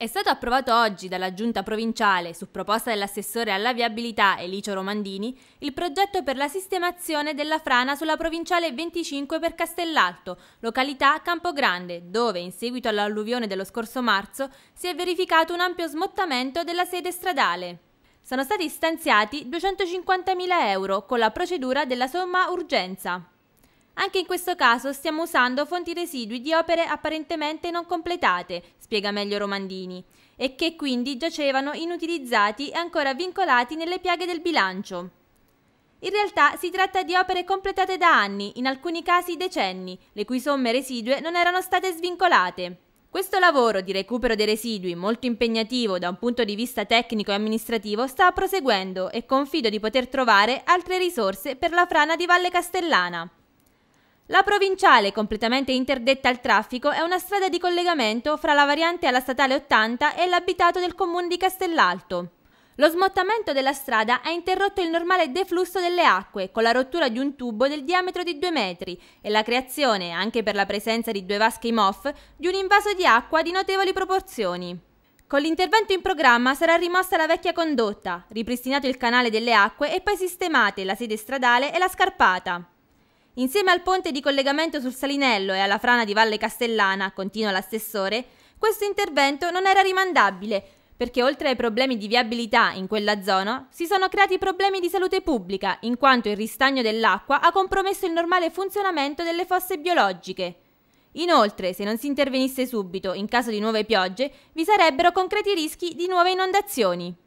è stato approvato oggi dalla Giunta provinciale, su proposta dell'assessore alla viabilità Elicio Romandini, il progetto per la sistemazione della frana sulla provinciale 25 per Castellalto, località Campogrande, dove, in seguito all'alluvione dello scorso marzo, si è verificato un ampio smottamento della sede stradale. Sono stati stanziati 250.000 euro con la procedura della somma urgenza. Anche in questo caso stiamo usando fonti residui di opere apparentemente non completate, spiega meglio Romandini, e che quindi giacevano inutilizzati e ancora vincolati nelle piaghe del bilancio. In realtà si tratta di opere completate da anni, in alcuni casi decenni, le cui somme residue non erano state svincolate. Questo lavoro di recupero dei residui, molto impegnativo da un punto di vista tecnico e amministrativo, sta proseguendo e confido di poter trovare altre risorse per la frana di Valle Castellana. La provinciale, completamente interdetta al traffico, è una strada di collegamento fra la variante alla statale 80 e l'abitato del comune di Castellalto. Lo smottamento della strada ha interrotto il normale deflusso delle acque con la rottura di un tubo del diametro di 2 metri e la creazione, anche per la presenza di due vasche MOF, di un invaso di acqua di notevoli proporzioni. Con l'intervento in programma sarà rimossa la vecchia condotta, ripristinato il canale delle acque e poi sistemate la sede stradale e la scarpata. Insieme al ponte di collegamento sul Salinello e alla frana di Valle Castellana, continua l'assessore, questo intervento non era rimandabile perché oltre ai problemi di viabilità in quella zona si sono creati problemi di salute pubblica in quanto il ristagno dell'acqua ha compromesso il normale funzionamento delle fosse biologiche. Inoltre, se non si intervenisse subito in caso di nuove piogge, vi sarebbero concreti rischi di nuove inondazioni.